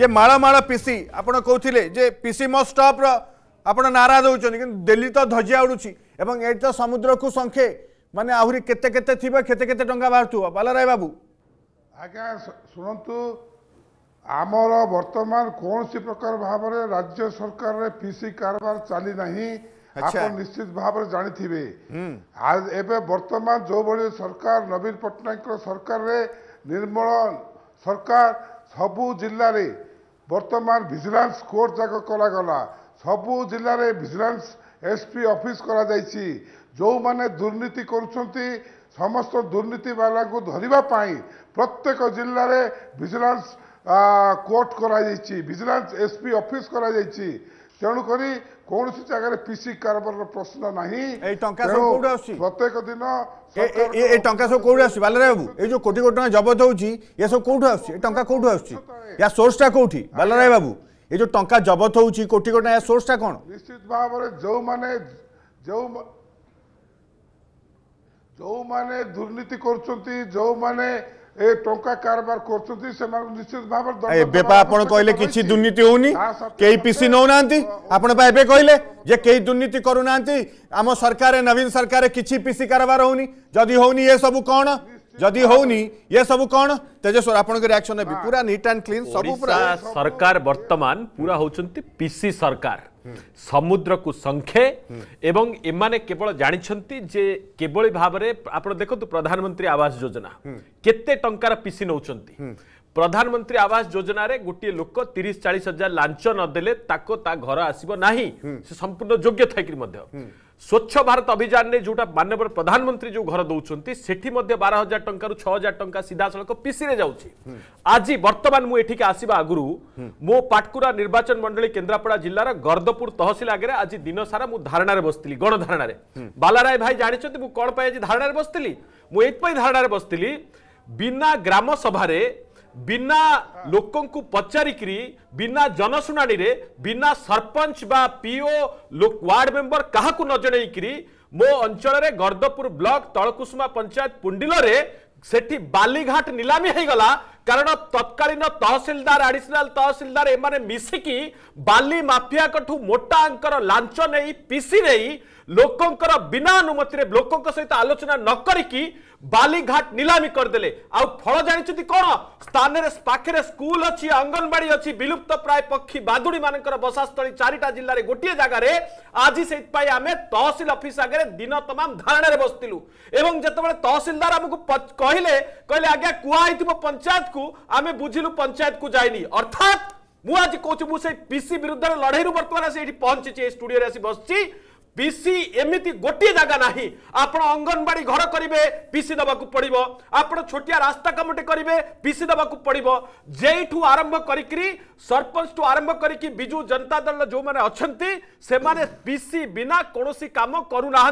ये माला माला पीसी आपण कहते जे पीसी मस्ट स्टॉप ଆପଣ ନାରା ଦେଉଛନ୍ତି କିନ୍ତୁ ଦିଲ୍ଲୀ ତ ଧଜିଆ ଉଡ଼ୁଛି ଏବଂ ଏଠି ତ ସମୁଦ୍ରକୁ ସଂଖେ ମାନେ ଆହୁରି କେତେ କେତେ ଥିବ କେତେ କେତେ ଟଙ୍କା ବାହାରୁଥିବ ବାଲାରାୟ ବାବୁ ଆଜ୍ଞା ଶୁଣନ୍ତୁ ଆମର ବର୍ତ୍ତମାନ କୌଣସି ପ୍ରକାର ଭାବରେ ରାଜ୍ୟ ସରକାରରେ ପିସି କାରବାର ଚାଲି ନାହିଁ ଆପଣ ନିଶ୍ଚିତ ଭାବରେ ଜାଣିଥିବେ ଏବେ ବର୍ତ୍ତମାନ ଯେଉଁଭଳି ସରକାର ନବୀନ ପଟ୍ଟନାୟକଙ୍କ ସରକାରରେ ନିର୍ମଳ ସରକାର ସବୁ ଜିଲ୍ଲାରେ ବର୍ତ୍ତମାନ ଭିଜିଲାନ୍ସ କୋର୍ଟ ଯାକ କରାଗଲା ସବୁ ଜିଲ୍ଲାରେ ଭିଜିଲାନ୍ସ ଏସ୍ପି ଅଫିସ୍ କରାଯାଇଛି ଯେଉଁମାନେ ଦୁର୍ନୀତି କରୁଛନ୍ତି ସମସ୍ତ ଦୁର୍ନୀତିବାଲାଙ୍କୁ ଧରିବା ପାଇଁ ପ୍ରତ୍ୟେକ ଜିଲ୍ଲାରେ ଭିଜିଲାନ୍ସ କୋର୍ଟ କରାଯାଇଛି ଭିଜିଲାନ୍ସ ଏସ୍ପି ଅଫିସ୍ କରାଯାଇଛି ତେଣୁକରି କୌଣସି ଜାଗାରେ ପିସି କାରବାରର ପ୍ରଶ୍ନ ନାହିଁ ଏଇ ଟଙ୍କା ସବୁ କୋଉଠୁ ଆସୁଛି ପ୍ରତ୍ୟେକ ଦିନ ଏ ଟଙ୍କା ସବୁ କୋଉଠୁ ଆସୁଛି ବାଲରାୟ ବାବୁ ଏଇ ଯୋଉ କୋଟି କୋଟି ଟଙ୍କା ଜବତ ହଉଛି ଏ ସବୁ କୋଉଠୁ ଆସୁଛି ଏ ଟଙ୍କା କୋଉଠୁ ଆସୁଛି ୟା ସୋର୍ସଟା କୋଉଠି ବାଲରାୟ ବାବୁ ଏ ଯୋଉ ଟଙ୍କା ଜବତ ହଉଛି କୋଟି କୋଟି ଟଙ୍କା ସୋର୍ସଟା କ'ଣ ନିଶ୍ଚିତ ଭାବରେ ଯୋଉମାନେ ଯୋଉ ଯୋଉମାନେ ଦୁର୍ନୀତି କରୁଛନ୍ତି ଯୋଉମାନେ ए टोंका कारबार करछथि से निश्चित भाव ए बेपा आपण कहले किछि दुर्नीति होउनी केही पीसी नौ नांती आपण पा एबे कहले जे केही दुर्नीति करू नांती हम सरकार नवीन सरकार किछि पीसी कारबार होउनी जदी होउनी ए सब कोन ଯଦି ହଉନି ଇଏ ସବୁ କଣ ତେଜେଶ୍ୱର ଆପଣଙ୍କ ରିଆକ୍ସନ ହେବି ପୁରା ନିଟ୍ ଆଣ୍ଡ କ୍ଲିନ୍ ସବୁ ପୁରା ସରକାର ବର୍ତ୍ତମାନ ପୁରା ହଉଛନ୍ତି ପିସି ସରକାର ସମୁଦ୍ରକୁ ସଂଖେ ଏବଂ ଏମାନେ କେବଳ ଜାଣିଛନ୍ତି ଯେ କିଭଳି ଭାବରେ ଆପଣ ଦେଖନ୍ତୁ ପ୍ରଧାନମନ୍ତ୍ରୀ ଆବାସ ଯୋଜନା କେତେ ଟଙ୍କାର ପିସି ନେଉଛନ୍ତି ପ୍ରଧାନମନ୍ତ୍ରୀ ଆବାସ ଯୋଜନାରେ ଗୋଟିଏ ଲୋକ ତିରିଶ ଚାଳିଶ ହଜାର ଲାଞ୍ଚ ନଦେଲେ ତାକୁ ତା ଘର ଆସିବ ନାହିଁ ସେ ସମ୍ପୂର୍ଣ୍ଣ ଯୋଗ୍ୟ ଥାଇକିରି ମଧ୍ୟ ସ୍ୱଚ୍ଛ ଭାରତ ଅଭିଯାନରେ ଯେଉଁଟା ମାନ୍ୟବର ପ୍ରଧାନମନ୍ତ୍ରୀ ଯେଉଁ ଘର ଦେଉଛନ୍ତି ସେଠି ମଧ୍ୟ ବାର ହଜାର ଟଙ୍କାରୁ ଛଅ ହଜାର ଟଙ୍କା ସିଧାସଳଖ ପିସିରେ ଯାଉଛି ଆଜି ବର୍ତ୍ତମାନ ମୁଁ ଏଠିକି ଆସିବା ଆଗରୁ ମୋ ପାଟକୁରା ନିର୍ବାଚନ ମଣ୍ଡଳୀ କେନ୍ଦ୍ରାପଡ଼ା ଜିଲ୍ଲାର ଗର୍ଦ୍ଦପୁର ତହସିଲ ଆଗରେ ଆଜି ଦିନସାରା ମୁଁ ଧାରଣାରେ ବସିଥିଲି ଗଣଧାରଣାରେ ବାଲାରାୟ ଭାଇ ଜାଣିଛନ୍ତି ମୁଁ କ'ଣ ପାଇଁ ଆଜି ଧାରଣାରେ ବସିଥିଲି ମୁଁ ଏଇଥିପାଇଁ ଧାରଣାରେ ବସିଥିଲି ବିନା ଗ୍ରାମସଭାରେ बिना लोक पचारिक बिना जनशुना बिना सरपंच बा पीओ सरपञ्च वार्ड मेम्बर काहाको नजेकरी मो अञ्चल गर्दपुर ब्लक तलकुसुमा पञ्चायत पुन्डिल सठी बालीघाट नी है कारण तत्कालीन तहसलदार आडिसनाल तहसलदार एसिकि बाली माफियाकोठु मोटा अंकर अर लान्छ पिसि लोकंर बिना अनुमति में लोक सहित आलोचना न करघाट निलामी करदे फल जानते कौन स्थान स्कूल अच्छी अंगनवाड़ी अच्छी विलुप्त प्राय पक्षी बादुड़ी मान बसास्थल चारिटा जिले में गोटे जगार आज से आम तहसिल अफिस् आगे दिन तमाम धारण में एवं जो तहसिलदार आमको कहले कह आज्ञा कई पंचायत को आम बुझल पंचायत को जाए अर्थात मुझे कौच मुझे पीसी विरुद्ध लड़े बर्तमान से पहुंची स्टूडियो बस পিসি এমিতি গোটিয়ে জায়গা না আপনার অঙ্গনবাড়ি ঘর করবে পিসি দেওয়া পড়ব আপনার ছোটিয়া রাস্তা কামটে করবে পিসি দেওয়া পড়ব যেইঠু আরম্ভ করি সরপঞ্চ ঠু আরম্ভ করি বিজু জনতা দল যে অনেক পিসি বিনা কোণী কাম করু না